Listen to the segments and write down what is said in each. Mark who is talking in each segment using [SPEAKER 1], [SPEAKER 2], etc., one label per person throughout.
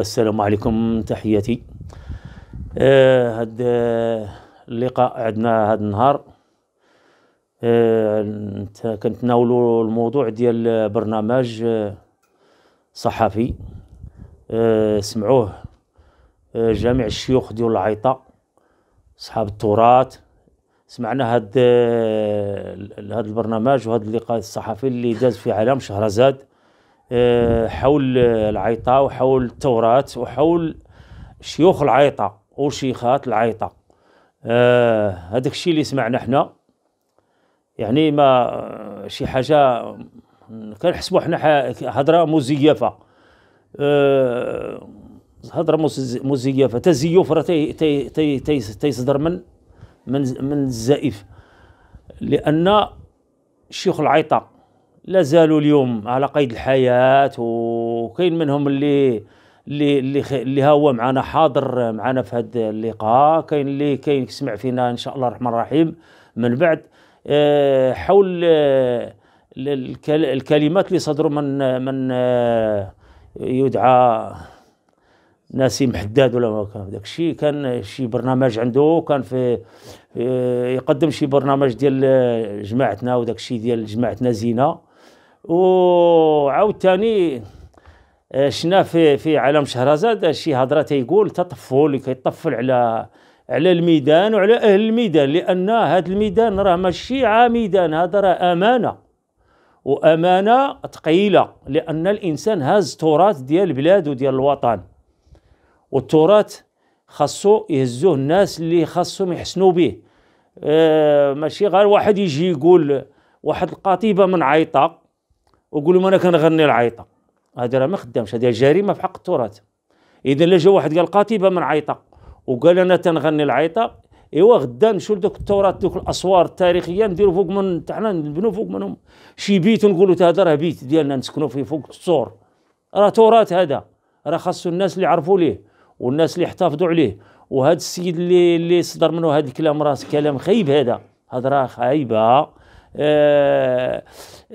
[SPEAKER 1] السلام عليكم تحياتي آه هاد آه، اللقاء عندنا هاد النهار آه كنتناولوا الموضوع ديال برنامج آه، صحفي آه سمعوه آه، جامع الشيوخ ديال العيطة صحاب التراث سمعنا هاد هاد البرنامج وهاد اللقاء الصحفي اللي داز في عالم شهرزاد آه، حول العيطة وحول التوراة وحول شيوخ العيطة وشيخات العيطة آه، هذاك الشيء اللي سمعنا حنا يعني ما آه، شي حاجة كنحسبوا حنا هضرة مزيفة هضرة مزيفة تزيف راه تيصدر من من من الزائف لأن شيخ العيطة لازالوا اليوم على قيد الحياه وكاين منهم اللي اللي اللي اللي هو معنا حاضر معنا في هذا اللقاء كاين اللي كاين يسمع فينا ان شاء الله الرحمن الرحيم من بعد آه، حول آه، الكلمات اللي صدروا من من آه، يدعى ناسي محداد ولا داك الشيء كان شي برنامج عنده كان في يقدم شي برنامج ديال جماعتنا وداك الشيء ديال جماعتنا زينه وعاوتاني آه، شنا في في عالم شهرزاد شي هضره تيقول تطفل كيطفل على على الميدان وعلى اهل الميدان لان هذا الميدان راه ماشي ميدان هذا راه امانه وامانه ثقيله لان الانسان هاز تراث ديال البلاد وديال الوطن والتراث خاصو يهزوه الناس اللي خاصهم يحسنوا به آه ماشي غير واحد يجي يقول واحد القطيبه من عيطه وقول لهم انا كنغني العيطه هذا راه ما خدامش هذه جريمه في حق التراث اذا لا جا واحد قال قاتبه من عيطه وقال انا تنغني العيطه ايوا غدا نمشيو لدوك التراث دوك الاسوار التاريخيه نديرو فوق من تاعنا نبنو فوق منهم شي بيت ونقولوا هذا راه بيت ديالنا نسكنوا فيه فوق السور راه تراث هذا راه خاصو الناس اللي عرفوا ليه والناس اللي يحتفظوا عليه وهذا السيد اللي اللي صدر منه هذا الكلام راه كلام خايب هذا راه خايبه آه،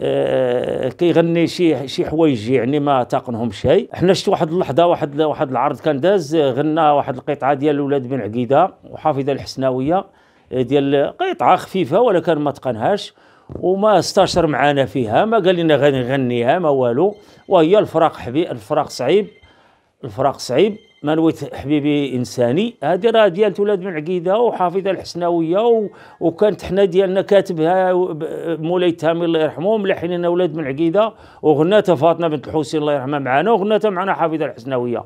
[SPEAKER 1] آه، كيغني شي شي حوايج يعني ما تاقنهم شيء حنا شفت واحد اللحظه واحد واحد العرض كان داز غنى واحد القطعه ديال ولاد بن عقيده وحافظه الحسناويه آه، ديال قطعه خفيفه ولكن ما تقنهاش وما استشر معانا فيها ما قال لنا غني غنيها ما والو وهي الفراق حبي الفراق صعيب الفراق صعيب مالويت حبيبي انساني هذه راه ديال ولاد بن عقيده وحافظه الحسناويه وكانت حنا ديالنا كاتبها مولاي تامي الله يرحمه ملحن لنا ولاد بن عقيده وغناتها فاطمه بنت الحسين الله يرحمها معنا وغناتها معنا حافظه الحسناويه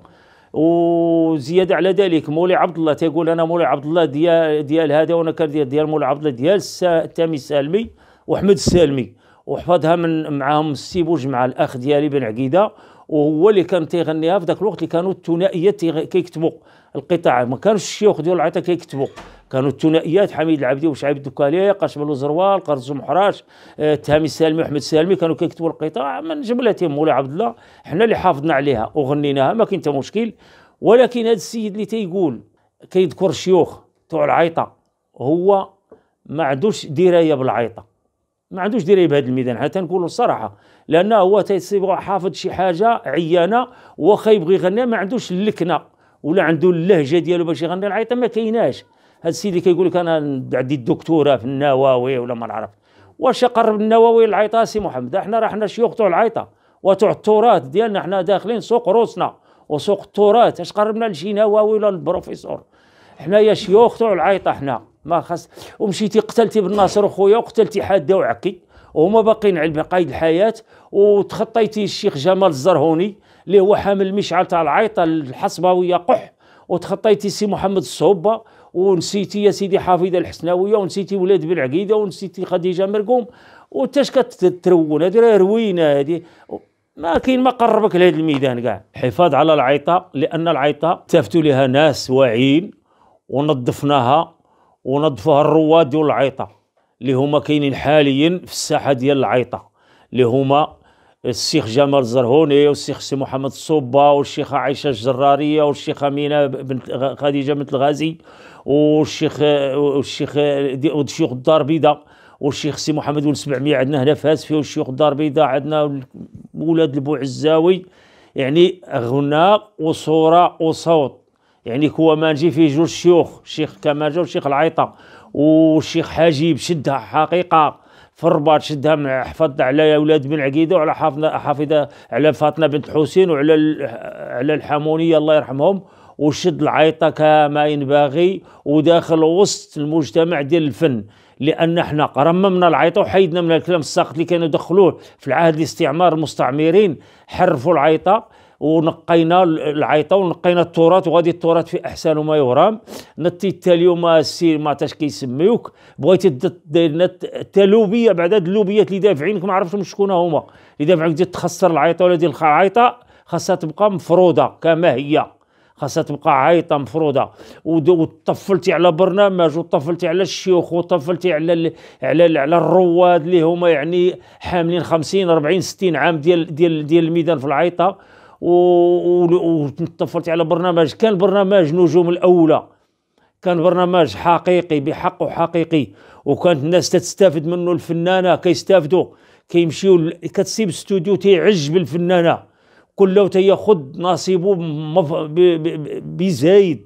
[SPEAKER 1] وزياده على ذلك مولاي عبد الله تيقول انا مولاي عبد الله ديال ديال هذا وانا كان ديال, ديال مولاي عبد الله ديال التامي السالمي واحمد السالمي وحفظها من معاهم السي بوج مع الاخ ديالي بن عقيده وهو اللي كان تيغنيها في ذاك الوقت اللي كانوا الثنائيات كيكتبوا القطاع ما كانوش الشيوخ ديال العطا كيكتبوا كانوا الثنائيات حميد العبدي وشعيب الدكالي قاسم الوزروال قرز محراش آه، تهامي السالمي وحمد السالمي كانوا كيكتبوا القطاع من جملتهم مولاي عبد الله حنا اللي حافظنا عليها وغنيناها ما كاين حتى مشكل ولكن هذا السيد اللي تيقول كيذكر الشيوخ تاع العيطه هو ما عندوش درايه بالعيطه ما عندوش دراية بهذا الميدان حتى نقولوا الصراحه لانه هو تيصيب حافظ شي حاجه عيانه وخا يبغي يغني ما عندوش اللكنه ولا عنده اللهجه ديالو باش يغني العيطه ما كايناش هذا السيد اللي كيقول لك انا عندي الدكتوره في النواوي ولا ما نعرف واش يقرب النواوي العيطه سي محمد احنا راه حنا شيوخ تاع العيطه وتاع التراث ديالنا حنا داخلين سوق روسنا وسوق التراث اش قربنا لشي نواوي ولا البروفيسور حنايا شيوخ تاع العيطه حنا ما خاص ومشيتي قتلتي بن ناصر وخويا وقتلتي حاده وعكي وهما باقيين على قيد الحياه وتخطيتي الشيخ جمال الزرهوني اللي هو حامل المشعل تاع العيطه الحصباويه قح وتخطيتي سي محمد الصوبه ونسيتي يا سيدي حافظه الحسناويه ونسيتي ولاد بن عقيده ونسيتي خديجه مرقوم اش كترون هذه راه روينه هذه ما كاين ما قربك لهذا الميدان كاع الحفاظ على العيطه لان العيطه تفتوا لها ناس واعيين ونظفناها ونظفها الرواد ديال العيطه اللي هما كاينين حاليا في الساحه ديال العيطه اللي هما الشيخ جمال الزرهوني والشيخ سي محمد الصوبه والشيخه عائشه الجراريه والشيخه مينا بنت خديجه بنت الغازي والشيخ والشيخ والشيخ الدار البيضاء والشيخ سي محمد ول 700 عندنا هنا فاس فيه والشيخ الدار البيضاء عندنا ولاد البوعزاوي يعني غناء وصوره وصوت يعني نجي فيه جوج شيوخ الشيخ جو والشيخ العيطه والشيخ حاجي شدها حقيقه في الرباط شدها من حفظ على اولاد بن عقيده وعلى حافظنا حافظه على فاطمه بنت حسين وعلى على الحمونيه الله يرحمهم وشد العيطه كما ينبغي وداخل وسط المجتمع ديال الفن لان احنا رممنا العيطه وحيدنا من الكلام الساقط اللي كانوا يدخلوه في العهد الاستعمار المستعمرين حرفوا العيطه ونقينا العيطه ونقينا التراث وغادي التراث في احسن ما يرام نتي حتى اليوم السي ما عرفتش كيسميوك بغيتي دير لنا لوبيه بعد هاد اللوبيات اللي دافعينك ما عرفتهمش شكون هما اللي دافعينك ديال تخسر العيطه ولا ديال العيطه خاصها تبقى مفروضه كما هي خاصها تبقى عايطه مفروضه وطفلتي على برنامج وطفلتي على الشيوخ وطفلتي على ال على ال على الرواد اللي هما يعني حاملين 50 40 60 عام ديال ديال ديال الميدان في العيطه وتنطفرت على برنامج كان برنامج نجوم الاولى كان برنامج حقيقي بحق وحقيقي وكانت الناس تستافد منه الفنانه كيستافدوا كيمشيو كتسيب استوديو تيعج بالفنانه كله تياخذ نصيبه بزايد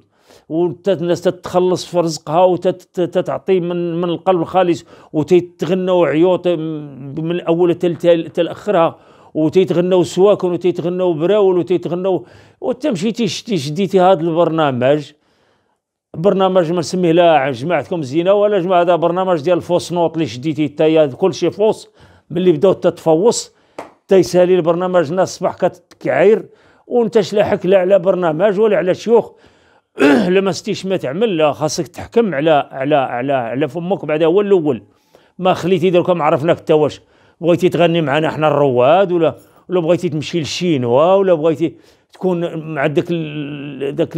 [SPEAKER 1] والناس تتخلص في رزقها وتتعطي من من القلب الخالص وتتغنى عيوط من تل تل اخرها وتيتغناو سواكن وتيتغناو براول وتيتغناو وانت مشيتي شديتي هذا البرنامج برنامج ما نسميه لا جماعتكم زينه ولا جماعه هذا برنامج ديال الفوس نوط اللي شديتي انت كلشي فوس ملي بداو تتفوص تيسالي البرنامج الناس الصباح كتكعير وانت شلاحك لا على برنامج ولا على شيوخ لا ما ستيش ما تعمل لا خاصك تحكم على على على على فمك بعدا هو الاول ما خليتي دروك ما عرفناك تا واش بغيتي تغني معنا احنا الرواد ولا ولا بغيتي تمشي للشينوا ولا بغيتي تكون مع داك داك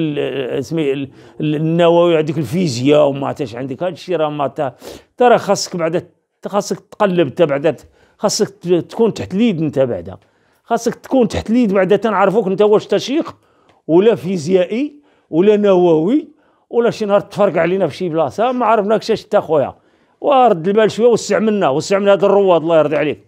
[SPEAKER 1] سمي النووي عندك الفيزياء وما عرفتش عندك هذا الشيء راه ما ترى خاصك بعدا خاصك تقلب انت بعدا خاصك تكون تحت اليد انت بعدا خاصك تكون تحت اليد بعدا تنعرفوك انت واش تشيق ولا فيزيائي ولا نووي ولا شي نهار تفرقع علينا في شي بلاصه ما عرفناكش اش انت خويا ورد البال شويه وسع منا وسع من هذا الرواد الله يرضي عليك